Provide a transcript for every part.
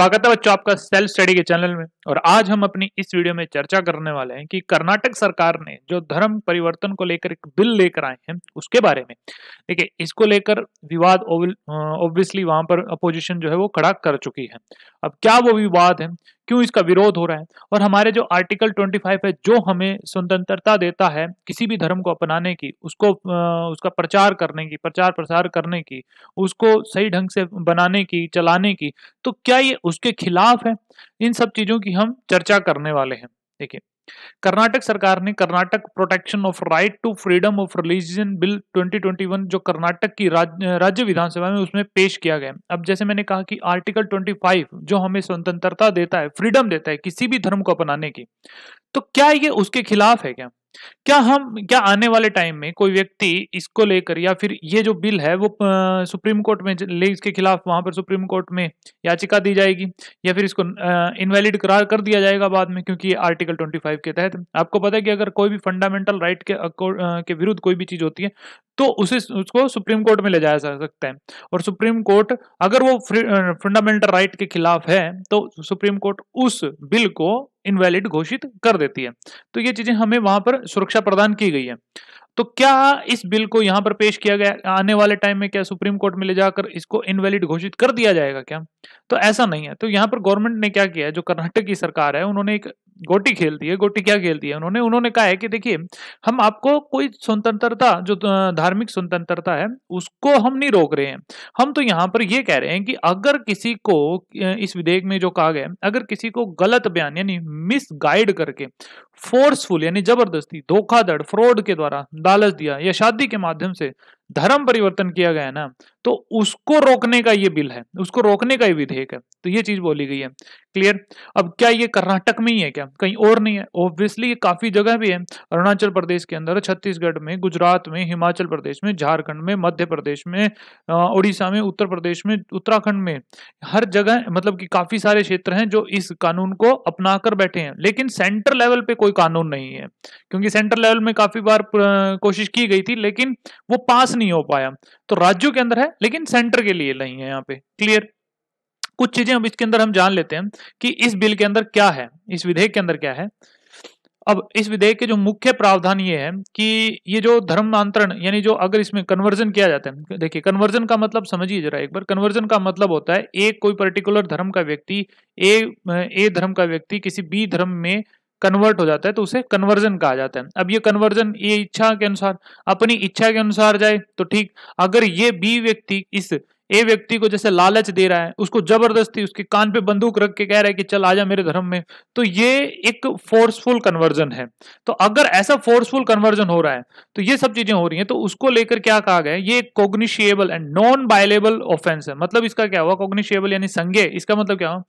स्वागत है बच्चों आपका सेल्फ स्टडी के चैनल में और आज हम अपनी इस वीडियो में चर्चा करने वाले हैं कि कर्नाटक सरकार ने जो धर्म परिवर्तन को लेकर एक बिल लेकर आए हैं उसके बारे में देखिए इसको लेकर विवाद ऑब्वियसली वहां पर अपोजिशन जो है वो खड़ा कर चुकी है अब क्या वो विवाद है क्यों इसका विरोध हो रहा है और हमारे जो आर्टिकल 25 है जो हमें स्वतंत्रता देता है किसी भी धर्म को अपनाने की उसको उसका प्रचार करने की प्रचार प्रसार करने की उसको सही ढंग से बनाने की चलाने की तो क्या ये उसके खिलाफ है इन सब चीज़ों की हम चर्चा करने वाले हैं देखिए कर्नाटक सरकार ने Karnataka protection of right to freedom of religion bill 2021 जो कर्नाटक की राज, राज्य विधानसभा में उसमें पेश किया गया अब जैसे मैंने कहा कि आर्टिकल 25 जो हमें स्वतंत्रता देता है फ्रीडम देता है किसी भी धर्म को अपनाने की तो क्या ये उसके खिलाफ है क्या क्या हम क्या आने वाले टाइम में कोई व्यक्ति इसको लेकर या फिर ये जो बिल है वो आ, सुप्रीम कोर्ट में ले इसके खिलाफ वहां पर सुप्रीम कोर्ट में याचिका दी जाएगी या फिर इसको इनवैलिड करार कर दिया जाएगा बाद में क्योंकि आर्टिकल 25 के तहत आपको पता है कि अगर कोई भी फंडामेंटल राइट के आ, के विरुद्ध कोई भी चीज होती है तो उसे उसको सुप्रीम कोर्ट में ले जाया जा सकता है और सुप्रीम कोर्ट अगर वो फंडामेंटल राइट के खिलाफ है तो सुप्रीम कोर्ट उस बिल को इनवैलिड घोषित कर देती है तो ये चीजें हमें वहां पर सुरक्षा प्रदान की गई है तो क्या इस बिल को यहां पर पेश किया गया आने वाले टाइम में क्या सुप्रीम कोर्ट में ले जाकर इसको इनवैलिड घोषित कर दिया जाएगा क्या तो ऐसा नहीं है तो यहां पर गवर्नमेंट ने क्या किया है जो कर्नाटक की सरकार है उन्होंने एक गोटी खेलती है गोटी क्या खेलती है उन्होंने उन्होंने कहा है कि देखिए हम आपको कोई स्वतंत्रता जो धार्मिक स्वतंत्रता है उसको हम नहीं रोक रहे हैं हम तो यहाँ पर यह कह रहे हैं कि अगर किसी को इस विधेयक में जो कहा गया है अगर किसी को गलत बयान यानी मिस गाइड करके फोर्सफुल यानी जबरदस्ती धोखाधड़ फ्रॉड के द्वारा लालच दिया या शादी के माध्यम से धर्म परिवर्तन किया गया है ना तो उसको रोकने का ये बिल है उसको रोकने का ये विधेयक है तो ये चीज बोली गई है क्लियर अब क्या ये कर्नाटक में ही है क्या कहीं और नहीं है ऑब्वियसली ये काफी जगह भी है अरुणाचल प्रदेश के अंदर छत्तीसगढ़ में गुजरात में हिमाचल प्रदेश में झारखंड में मध्य प्रदेश में उड़ीसा में उत्तर प्रदेश में उत्तराखंड में हर जगह मतलब कि काफी सारे क्षेत्र हैं जो इस कानून को अपना कर बैठे हैं लेकिन सेंटर लेवल पे कोई कानून नहीं है क्योंकि सेंटर लेवल में काफी बार कोशिश की गई थी लेकिन वो पास नहीं हो पाया तो राज्यों के अंदर है लेकिन सेंटर के लिए नहीं है यहाँ पे क्लियर कुछ चीजें अब इसके अंदर हम जान लेते हैं कि इस बिल के अंदर क्या है इस विधेयक के अंदर क्या है अब इस विधेयक के जो मुख्य प्रावधान ये है कि ये जो धर्मांतरण यानी जो अगर इसमें कन्वर्जन किया जाता है देखिए कन्वर्जन का मतलब समझिए जरा एक बार कन्वर्जन का मतलब होता है एक कोई पर्टिकुलर धर्म का व्यक्ति ए ए धर्म का व्यक्ति किसी बी धर्म में कन्वर्ट हो जाता है तो उसे कन्वर्जन कहा जाता है अब ये कन्वर्जन ये इच्छा के अनुसार अपनी इच्छा के अनुसार जाए तो ठीक अगर ये बी व्यक्ति इस ए व्यक्ति को जैसे लालच दे रहा है उसको जबरदस्ती उसके कान पे बंदूक रख के कह रहा है कि चल आजा मेरे धर्म में तो ये एक फोर्सफुल कन्वर्जन है तो अगर ऐसा फोर्सफुल कन्वर्जन हो रहा है तो ये सब चीजें हो रही हैं तो उसको लेकर क्या कहा गया ये cognizable and non bailable offence है मतलब इसका क्या हुआ कोग्निशियबल यानी संज्ञे इसका मतलब क्या हुआ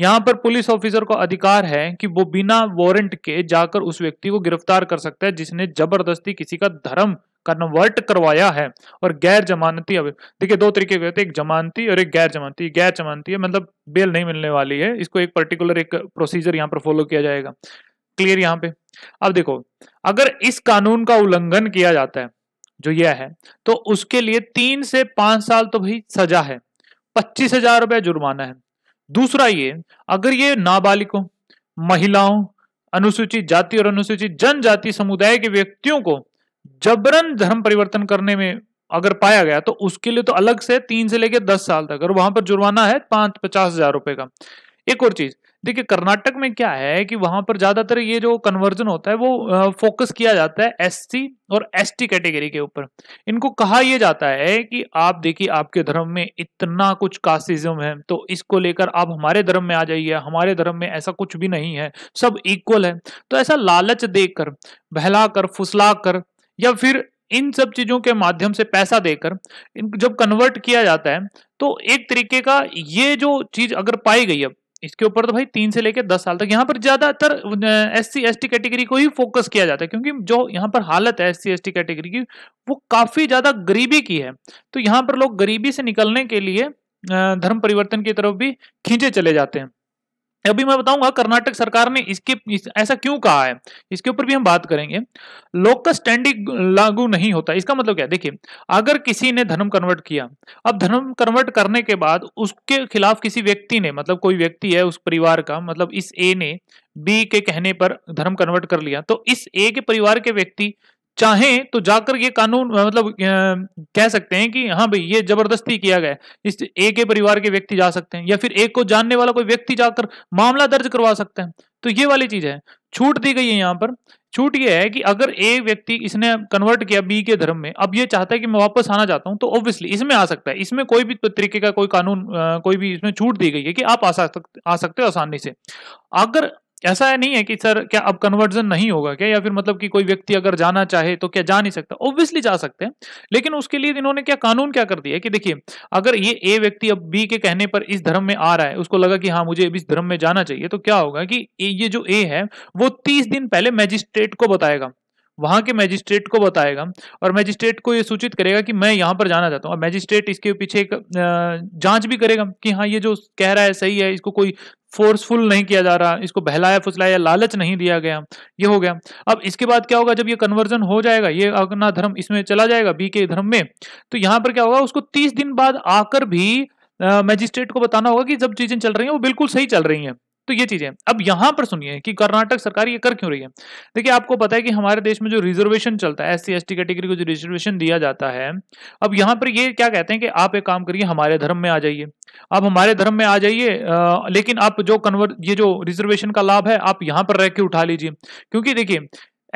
यहाँ पर पुलिस ऑफिसर को अधिकार है कि वो बिना वॉरेंट के जाकर उस व्यक्ति को गिरफ्तार कर सकता है जिसने जबरदस्ती किसी का धर्म कन्वर्ट करवाया है और गैर जमानती अब देखिए दो तरीके के होते हैं एक जमानती और एक गैर जमानती गैर जमानती है मतलब बेल नहीं मिलने वाली है इसको एक पर्टिकुलर एक प्रोसीजर यहाँ पर फॉलो किया जाएगा क्लियर यहाँ पे अब देखो अगर इस कानून का उल्लंघन किया जाता है जो यह है तो उसके लिए तीन से पांच साल तो भाई सजा है पच्चीस हजार रुपया जुर्माना है दूसरा ये अगर ये नाबालिगों महिलाओं अनुसूचित जाति और अनुसूचित जनजाति समुदाय के व्यक्तियों को जबरन धर्म परिवर्तन करने में अगर पाया गया तो उसके लिए तो अलग से तीन से लेकर दस साल तक और वहां पर जुर्माना है तो पांच पचास हजार रुपए का एक और चीज देखिए कर्नाटक में क्या है कि वहां पर ज्यादातर ये जो कन्वर्जन होता है वो फोकस किया जाता है एससी और एसटी कैटेगरी के ऊपर इनको कहा यह जाता है कि आप देखिए आपके धर्म में इतना कुछ कास्टिज्म है तो इसको लेकर आप हमारे धर्म में आ जाइए हमारे धर्म में ऐसा कुछ भी नहीं है सब इक्वल है तो ऐसा लालच देकर बहला कर फुसला कर या फिर इन सब चीजों के माध्यम से पैसा देकर जब कन्वर्ट किया जाता है तो एक तरीके का ये जो चीज अगर पाई गई अब इसके ऊपर तो भाई तीन से लेकर दस साल तक यहाँ पर ज्यादातर S C S T category को ही फोकस किया जाता है क्योंकि जो यहाँ पर हालत है S C S T category की वो काफी ज्यादा गरीबी की है तो यहाँ पर लोग गरीबी से निकलने के लिए धर्म परिवर्तन की तरफ भी खींचे चले जाते हैं अभी मैं बताऊंगा कर्नाटक सरकार ने इसके इस, ऐसा क्यों कहा है इसके ऊपर भी हम बात करेंगे लोक स्टैंडिंग लागू नहीं होता इसका मतलब क्या देखिए अगर किसी ने धर्म कन्वर्ट किया अब धर्म कन्वर्ट करने के बाद उसके खिलाफ किसी व्यक्ति ने मतलब कोई व्यक्ति है उस परिवार का मतलब इस ए ने बी के कहने पर धर्म कन्वर्ट कर लिया तो इस ए के परिवार के व्यक्ति चाहें तो जाकर ये कानून मतलब कह सकते हैं कि हाँ भाई ये जबरदस्ती किया गया इस एक ही परिवार के व्यक्ति जा सकते हैं या फिर एक को जानने वाला कोई व्यक्ति जाकर मामला दर्ज करवा सकते हैं तो ये वाली चीज है छूट दी गई है यहाँ पर छूट ये है कि अगर ए व्यक्ति इसने कन्वर्ट किया बी के धर्म में अब ये चाहता है कि मैं वापस आना चाहता हूँ तो ऑब्वियसली इसमें आ सकता है इसमें कोई भी तरीके का कोई कानून कोई भी इसमें छूट दी गई है कि आप आ सकते आ सकते हो आसानी से अगर ऐसा है नहीं है कि सर क्या अब कन्वर्जन नहीं होगा क्या या फिर मतलब कि कोई व्यक्ति अगर जाना चाहे तो क्या जा नहीं सकता ऑब्वियसली जा सकते हैं लेकिन उसके लिए इन्होंने क्या कानून क्या कर दिया कि देखिए अगर ये ए व्यक्ति अब बी के कहने पर इस धर्म में आ रहा है उसको लगा कि हाँ मुझे इस धर्म में जाना चाहिए तो क्या होगा कि ये जो ए है वो तीस दिन पहले मैजिस्ट्रेट को बताएगा वहां के मैजिस्ट्रेट को बताएगा और मैजिस्ट्रेट को यह सूचित करेगा कि मैं यहाँ पर जाना चाहता हूँ मैजिस्ट्रेट इसके पीछे एक जांच भी करेगा कि हाँ ये जो कह रहा है सही है इसको कोई फोर्सफुल नहीं किया जा रहा इसको बहलाया फुसलाया लालच नहीं दिया गया ये हो गया अब इसके बाद क्या होगा जब ये कन्वर्जन हो जाएगा ये अपना धर्म इसमें चला जाएगा बी के धर्म में तो यहाँ पर क्या होगा उसको तीस दिन बाद आकर भी मैजिस्ट्रेट को बताना होगा कि जब चीजें चल रही हैं वो बिल्कुल सही चल रही हैं तो ये चीजें अब यहां पर सुनिए कि कर्नाटक सरकार ये कर क्यों रही है देखिए आपको पता है कि हमारे देश में जो रिजर्वेशन चलता है एस सी कैटेगरी को जो रिजर्वेशन दिया जाता है अब यहां पर ये क्या कहते हैं कि आप एक काम करिए हमारे धर्म में आ जाइए आप हमारे धर्म में आ जाइए लेकिन आप जो कन्वर्ट ये जो रिजर्वेशन का लाभ है आप यहाँ पर रह के उठा लीजिए क्योंकि देखिए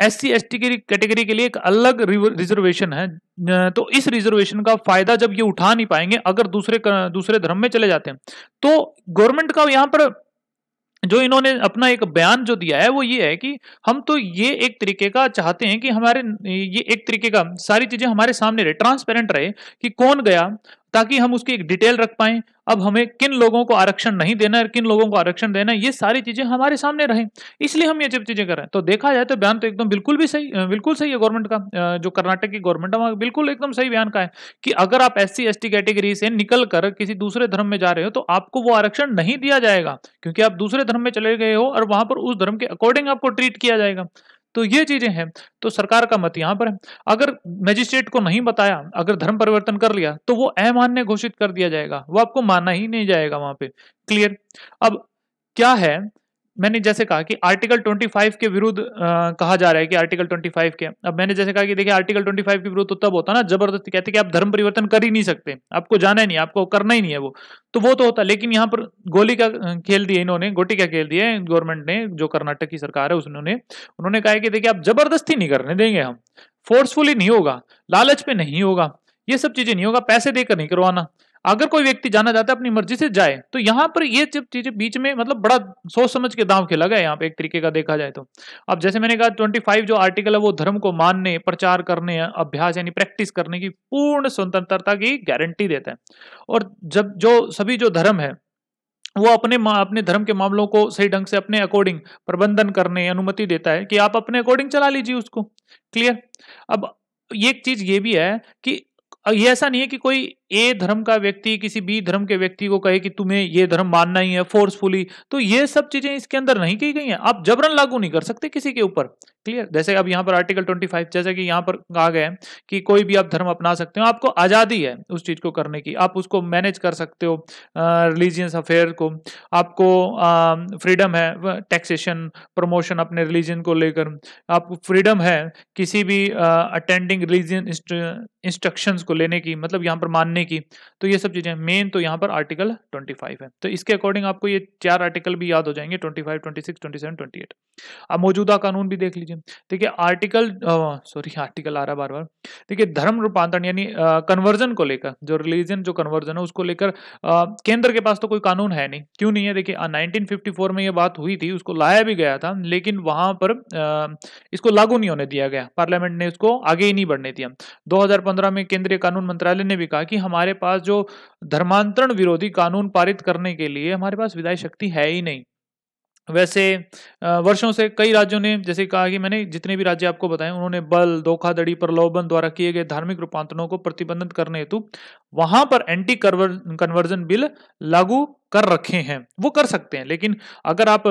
S C S T category के लिए एक अलग रिजर्वेशन है तो इस रिजर्वेशन का फायदा जब ये उठा नहीं पाएंगे अगर दूसरे दूसरे धर्म में चले जाते हैं तो गवर्नमेंट का यहाँ पर जो इन्होंने अपना एक बयान जो दिया है वो ये है कि हम तो ये एक तरीके का चाहते हैं कि हमारे ये एक तरीके का सारी चीजें हमारे सामने रहे ट्रांसपेरेंट रहे कि कौन गया ताकि हम उसकी एक डिटेल रख पाए अब हमें किन लोगों को आरक्षण नहीं देना है किन लोगों को आरक्षण देना है ये सारी चीजें हमारे सामने रहें इसलिए हम ये जब चीजें कर रहे हैं तो देखा जाए तो बयान तो एकदम बिल्कुल भी सही बिल्कुल सही है गवर्नमेंट का जो कर्नाटक की गवर्नमेंट है वहां बिल्कुल एकदम सही बयान का है कि अगर आप एस सी कैटेगरी से निकल कर किसी दूसरे धर्म में जा रहे हो तो आपको वो आरक्षण नहीं दिया जाएगा क्योंकि आप दूसरे धर्म में चले गए हो और वहां पर उस धर्म के अकॉर्डिंग आपको ट्रीट किया जाएगा तो ये चीजें हैं तो सरकार का मत यहां पर है अगर मजिस्ट्रेट को नहीं बताया अगर धर्म परिवर्तन कर लिया तो वो अमान्य घोषित कर दिया जाएगा वो आपको माना ही नहीं जाएगा वहां पे क्लियर अब क्या है मैंने जैसे कहा कि आर्टिकल 25 के विरुद्ध कहा जा रहा है कि आर्टिकल 25 के अब मैंने जैसे कहा कि देखिए आर्टिकल 25 के विरुद्ध तो तब होता ना जबरदस्ती कहते कि आप धर्म परिवर्तन कर ही नहीं सकते आपको जाना ही नहीं आपको करना ही नहीं है वो तो वो तो होता लेकिन यहाँ पर गोली का खेल दिया इन्होंने गोटी का खेल दिया गवर्नमेंट ने जो कर्नाटक की सरकार है उसने उन्होंने कहा कि देखिए आप जबरदस्ती नहीं करने देंगे हम फोर्सफुली नहीं होगा लालच पे नहीं होगा ये सब चीजें नहीं होगा पैसे देकर नहीं करवाना अगर कोई व्यक्ति जाना चाहता है अपनी मर्जी से जाए तो यहाँ पर ये जब चीजें बीच में मतलब बड़ा सोच समझ के दाम खेला गया यहाँ पे एक तरीके का देखा जाए तो अब जैसे मैंने कहा 25 जो आर्टिकल है वो धर्म को मानने प्रचार करने अभ्यास यानी प्रैक्टिस करने की पूर्ण स्वतंत्रता की गारंटी देता है और जब जो सभी जो धर्म है वो अपने अपने धर्म के मामलों को सही ढंग से अपने अकॉर्डिंग प्रबंधन करने अनुमति देता है कि आप अपने अकॉर्डिंग चला लीजिए उसको क्लियर अब एक चीज ये भी है कि ये ऐसा नहीं है कि कोई ए धर्म का व्यक्ति किसी बी धर्म के व्यक्ति को कहे कि तुम्हें ये धर्म मानना ही है फोर्सफुली तो ये सब चीजें इसके अंदर नहीं की गई हैं आप जबरन लागू नहीं कर सकते किसी के ऊपर क्लियर जैसे अब यहाँ पर आर्टिकल 25 जैसे कि यहाँ पर आ गए कि कोई भी आप धर्म अपना सकते हो आपको आज़ादी है उस चीज़ को करने की आप उसको मैनेज कर सकते हो रिलीजियस अफेयर को आपको फ्रीडम है टैक्सेशन प्रमोशन अपने रिलीजन को लेकर आपको फ्रीडम है किसी भी अटेंडिंग रिलीजियन इंस्ट्रक्शन को लेने की मतलब यहाँ पर मानने की तो ये सब चीज़ें मेन तो यहाँ पर आर्टिकल ट्वेंटी है तो इसके अकॉर्डिंग आपको ये चार आर्टिकल भी याद हो जाएंगे ट्वेंटी फाइव ट्वेंटी 28 अब मौजूदा कानून भी देख लीजिए लीजिए देखिए आर्टिकल सॉरी आर्टिकल आ रहा बार बार देखिए धर्म रूपांतरण यानी कन्वर्जन को लेकर जो रिलीजन जो कन्वर्जन है उसको लेकर केंद्र के पास तो कोई कानून है नहीं क्यों नहीं है देखिए फोर में ये बात हुई थी उसको लाया भी गया था लेकिन वहां पर आ, इसको लागू नहीं होने दिया गया पार्लियामेंट ने इसको आगे ही नहीं बढ़ने दिया पंद्रह में केंद्रीय कानून मंत्रालय ने भी कहा कि हमारे पास जो धर्मांतरण विरोधी कानून पारित करने के लिए हमारे पास विदाई शक्ति है ही नहीं वैसे वर्षों से कई राज्यों ने जैसे कहा कि मैंने जितने भी राज्य आपको बताए उन्होंने बल धोखाधड़ी प्रलोभन द्वारा किए गए धार्मिक रूपांतरणों को प्रतिबंधित करने हेतु वहां पर एंटी कन्वर्जन बिल लागू कर रखे हैं वो कर सकते हैं लेकिन अगर आप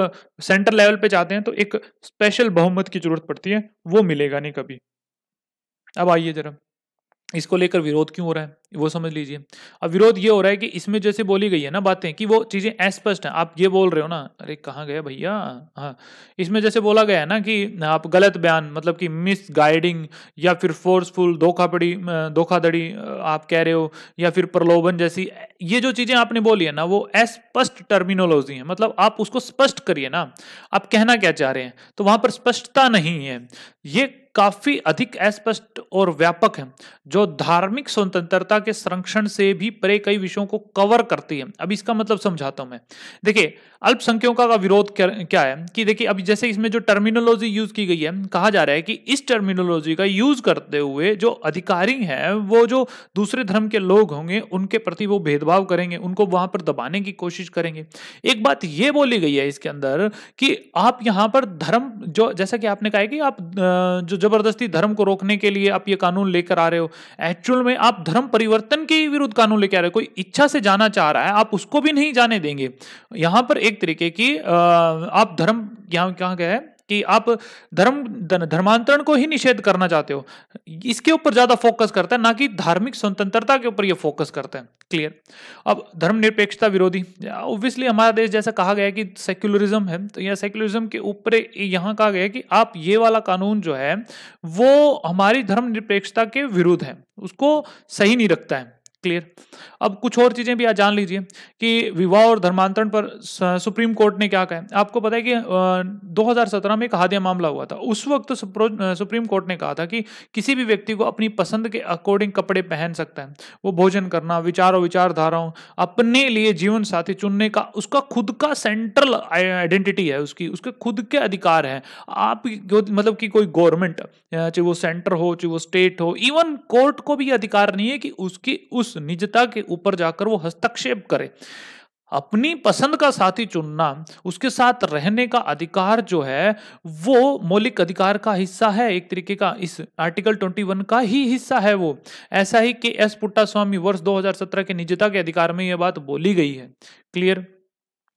सेंटर लेवल पे चाहते हैं तो एक स्पेशल बहुमत की जरूरत पड़ती है वो मिलेगा नहीं कभी अब आइए जरा इसको लेकर विरोध क्यों हो रहा है वो समझ लीजिए अब विरोध ये हो रहा है कि इसमें जैसे बोली गई है ना बातें कि वो चीज़ें अस्पष्ट हैं आप ये बोल रहे हो ना अरे कहाँ गया भैया हाँ इसमें जैसे बोला गया है ना कि आप गलत बयान मतलब कि मिस गाइडिंग या फिर फोर्सफुल धोखापड़ी धोखाधड़ी आप कह रहे हो या फिर प्रलोभन जैसी ये जो चीज़ें आपने बोली है ना वो अस्पष्ट टर्मिनोलॉजी है मतलब आप उसको स्पष्ट करिए ना आप कहना क्या चाह रहे हैं तो वहाँ पर स्पष्टता नहीं है ये काफी अधिक अस्पष्ट और व्यापक है जो धार्मिक स्वतंत्रता के संरक्षण से भी परे कई विषयों को कवर करती है अब इसका मतलब समझाता हूं मैं देखिए अल्पसंख्यकों का विरोध क्या है कि देखिए अब जैसे इसमें जो टर्मिनोलॉजी यूज की गई है कहा जा रहा है कि इस टर्मिनोलॉजी का यूज करते हुए जो अधिकारी है वो जो दूसरे धर्म के लोग होंगे उनके प्रति वो भेदभाव करेंगे उनको वहां पर दबाने की कोशिश करेंगे एक बात ये बोली गई है इसके अंदर कि आप यहां पर धर्म जो जैसा कि आपने कहा कि आप जो जबरदस्ती धर्म को रोकने के लिए आप ये कानून लेकर आ रहे हो एक्चुअल में आप धर्म परिवर्तन के विरुद्ध कानून लेकर आ रहे हो कोई इच्छा से जाना चाह रहा है आप उसको भी नहीं जाने देंगे यहां पर एक तरीके की आप धर्म क्या क्या है कि आप धर्म धर्मांतरण को ही निषेध करना चाहते हो इसके ऊपर ज़्यादा फोकस करता है ना कि धार्मिक स्वतंत्रता के ऊपर ये फोकस करते हैं क्लियर अब धर्मनिरपेक्षता विरोधी ऑब्वियसली हमारा देश जैसा कहा गया कि सेक्युलरिज्म है तो यह सेक्युलरिज्म के ऊपर यहाँ कहा गया कि आप ये वाला कानून जो है वो हमारी धर्मनिरपेक्षता के विरुद्ध है उसको सही नहीं रखता है क्लियर अब कुछ और चीज़ें भी आज जान लीजिए कि विवाह और धर्मांतरण पर सुप्रीम कोर्ट ने क्या कहा आपको पता है कि 2017 में एक हादिया मामला हुआ था उस वक्त सुप्रीम कोर्ट ने कहा था कि किसी भी व्यक्ति को अपनी पसंद के अकॉर्डिंग कपड़े पहन सकता है वो भोजन करना विचारों विचारधाराओं अपने लिए जीवन साथी चुनने का उसका खुद का सेंट्रल आइडेंटिटी है उसकी उसके खुद के अधिकार है आप मतलब कि कोई गवर्नमेंट चाहे वो सेंटर हो चाहे वो स्टेट हो इवन कोर्ट को भी अधिकार नहीं है कि उसकी उस उस निजता के ऊपर जाकर वो हस्तक्षेप करे अपनी पसंद का साथी चुनना उसके साथ रहने का अधिकार जो है वो मौलिक अधिकार का हिस्सा है एक तरीके का इस आर्टिकल 21 का ही हिस्सा है वो ऐसा ही के एस पुट्टा स्वामी वर्ष 2017 के निजता के अधिकार में यह बात बोली गई है क्लियर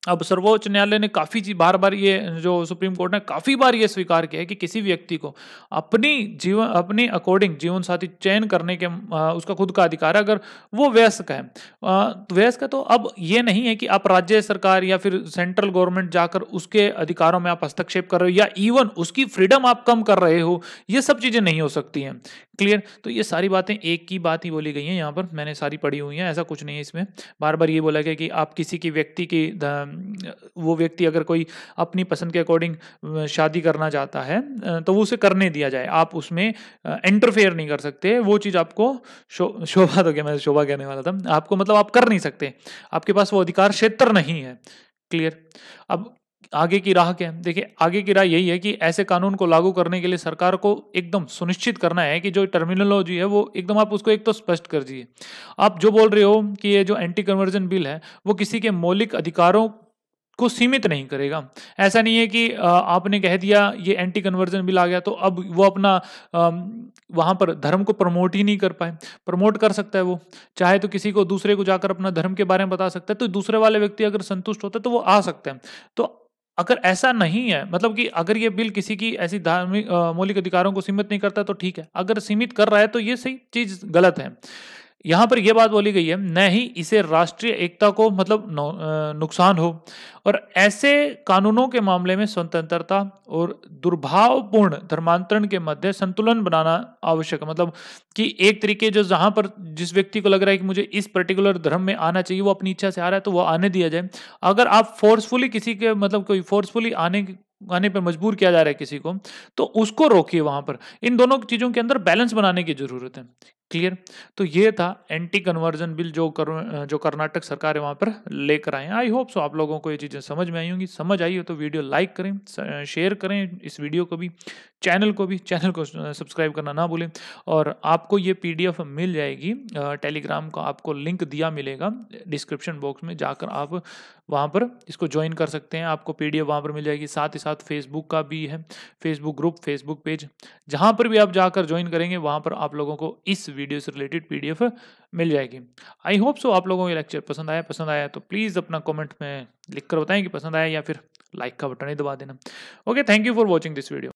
अब सर्वोच्च न्यायालय ने काफ़ी चीज बार बार ये जो सुप्रीम कोर्ट ने काफ़ी बार ये स्वीकार किया है कि किसी व्यक्ति को अपनी जीवन अपने अकॉर्डिंग जीवन साथी चयन करने के उसका खुद का अधिकार है अगर वो वयस्क है वयस्क है तो अब ये नहीं है कि आप राज्य सरकार या फिर सेंट्रल गवर्नमेंट जाकर उसके अधिकारों में आप हस्तक्षेप कर रहे हो या इवन उसकी फ्रीडम आप कम कर रहे हो ये सब चीज़ें नहीं हो सकती हैं क्लियर तो ये सारी बातें एक की बात ही बोली गई हैं यहाँ पर मैंने सारी पढ़ी हुई है ऐसा कुछ नहीं है इसमें बार बार ये बोला गया कि आप किसी की व्यक्ति की वो व्यक्ति अगर कोई अपनी पसंद के अकॉर्डिंग शादी करना चाहता है तो वो उसे करने दिया जाए आप उसमें इंटरफेयर नहीं कर सकते वो चीज़ आपको शो, शोभा तो क्या मैं शोभा कहने वाला था आपको मतलब आप कर नहीं सकते आपके पास वो अधिकार क्षेत्र नहीं है क्लियर अब आगे की राह क्या है देखिए आगे की राह यही है कि ऐसे कानून को लागू करने के लिए सरकार को एकदम सुनिश्चित करना है कि जो टर्मिनोलॉजी है वो एकदम आप उसको एक तो स्पष्ट कर दीजिए आप जो बोल रहे हो कि ये जो एंटी कन्वर्जन बिल है वो किसी के मौलिक अधिकारों को सीमित नहीं करेगा ऐसा नहीं है कि आपने कह दिया ये एंटी कन्वर्जन बिल आ गया तो अब वो अपना वहाँ पर धर्म को प्रमोट ही नहीं कर पाए प्रमोट कर सकता है वो चाहे तो किसी को दूसरे को जाकर अपना धर्म के बारे में बता सकता है तो दूसरे वाले व्यक्ति अगर संतुष्ट होता है तो वो आ सकते हैं तो अगर ऐसा नहीं है मतलब कि अगर ये बिल किसी की ऐसी धार्मिक मौलिक अधिकारों को सीमित नहीं करता तो ठीक है अगर सीमित कर रहा है तो ये सही चीज गलत है यहाँ पर यह बात बोली गई है न ही इसे राष्ट्रीय एकता को मतलब नुकसान हो और ऐसे कानूनों के मामले में स्वतंत्रता और दुर्भावपूर्ण धर्मांतरण के मध्य संतुलन बनाना आवश्यक है मतलब कि एक तरीके जो जहाँ पर जिस व्यक्ति को लग रहा है कि मुझे इस पर्टिकुलर धर्म में आना चाहिए वो अपनी इच्छा से आ रहा है तो वो आने दिया जाए अगर आप फोर्सफुली किसी के मतलब कोई फोर्सफुली आने आने पर मजबूर किया जा रहा है किसी को तो उसको रोकिए वहां पर इन दोनों चीज़ों के अंदर बैलेंस बनाने की जरूरत है क्लियर तो ये था एंटी कन्वर्जन बिल जो कर, जो कर्नाटक सरकार है वहाँ पर लेकर आए आई होप सो आप लोगों को ये चीज़ें समझ में आई होंगी समझ आई हो तो वीडियो लाइक करें शेयर करें इस वीडियो को भी चैनल को भी चैनल को सब्सक्राइब करना ना भूलें और आपको ये पीडीएफ मिल जाएगी टेलीग्राम का आपको लिंक दिया मिलेगा डिस्क्रिप्शन बॉक्स में जाकर आप वहाँ पर इसको ज्वाइन कर सकते हैं आपको पी डी वहाँ पर मिल जाएगी साथ ही साथ फेसबुक का भी है फेसबुक ग्रुप फेसबुक पेज जहाँ पर भी आप जाकर ज्वाइन करेंगे वहाँ पर आप लोगों को इस वीडियो से रिलेटेड पीडीएफ मिल जाएगी आई होप सो आप लोगों को लेक्चर पसंद आया पसंद आया तो प्लीज़ अपना कॉमेंट में लिखकर बताएं कि पसंद आया या फिर लाइक का बटन ही दबा देना okay thank you for watching this video